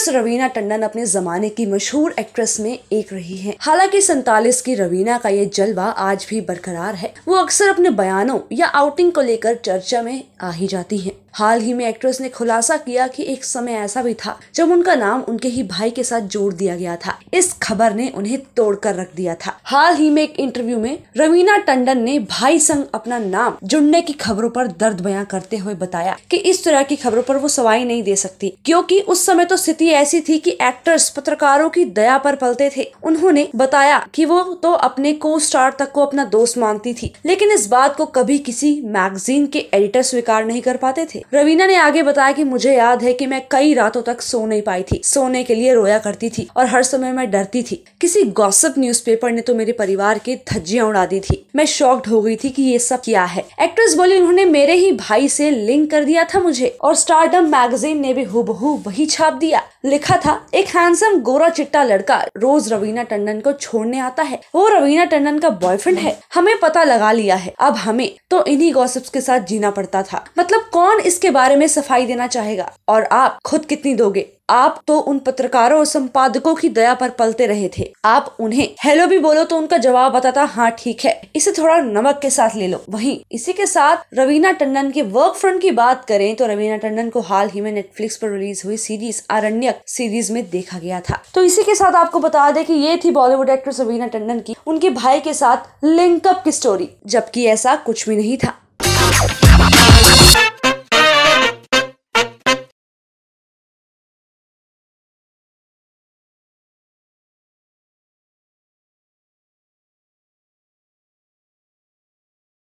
Actress Raveena Tandon अपने जमाने की मशहूर एक्ट्रेस में एक रही हैं। हालांकि सैतालीस की रवीना का ये जलवा आज भी बरकरार है वो अक्सर अपने बयानों या आउटिंग को लेकर चर्चा में आ ही जाती हैं। हाल ही में एक्ट्रेस ने खुलासा किया कि एक समय ऐसा भी था जब उनका नाम उनके ही भाई के साथ जोड़ दिया गया था इस खबर ने उन्हें तोड़ कर रख दिया था हाल ही में एक इंटरव्यू में रवीना टंडन ने भाई संग अपना नाम जुड़ने की खबरों पर दर्द बयां करते हुए बताया कि इस तरह की खबरों पर वो सवाई नहीं दे सकती क्योंकि उस समय तो स्थिति ऐसी थी कि एक्टर्स पत्रकारों की दया पर पलते थे उन्होंने बताया कि वो तो अपने को स्टार तक को अपना दोस्त मानती थी लेकिन इस बात को कभी किसी मैगजीन के एडिटर स्वीकार नहीं कर पाते थे रवीना ने आगे बताया की मुझे याद है की मैं कई रातों तक सो नहीं पाई थी सोने के लिए रोया करती थी और हर समय मैं डरती थी किसी गौसप न्यूज ने तो मेरे परिवार की धज्जियां उड़ा दी थी मैं शॉक्ड हो गई थी कि ये सब क्या है एक्ट्रेस बोली उन्होंने मेरे ही भाई से लिंक कर दिया था मुझे और स्टारडम मैगजीन ने भी हूबहू वही छाप दिया लिखा था एक हैंडसम गोरा चिट्टा लड़का रोज रवीना टंडन को छोड़ने आता है वो रवीना टंडन का बॉयफ्रेंड है हमें पता लगा लिया है अब हमें तो इन्हीं गॉसिप्स के साथ जीना पड़ता था मतलब कौन इसके बारे में सफाई देना चाहेगा और आप खुद कितनी दोगे आप तो उन पत्रकारों और संपादकों की दया पर पलते रहे थे आप उन्हें हेलो भी बोलो तो उनका जवाब बताता हाँ ठीक है इसे थोड़ा नमक के साथ ले लो वहीं इसी के साथ रवीना टंडन के वर्क फ्रंट की बात करें तो रवीना टंडन को हाल ही में नेटफ्लिक्स पर रिलीज हुई सीरीज अरण्यक सीरीज में देखा गया था तो इसी के साथ आपको बता दें कि ये थी बॉलीवुड एक्ट्रेस रवीना टंडन की उनके भाई के साथ लिंकअप की स्टोरी जबकि ऐसा कुछ भी नहीं था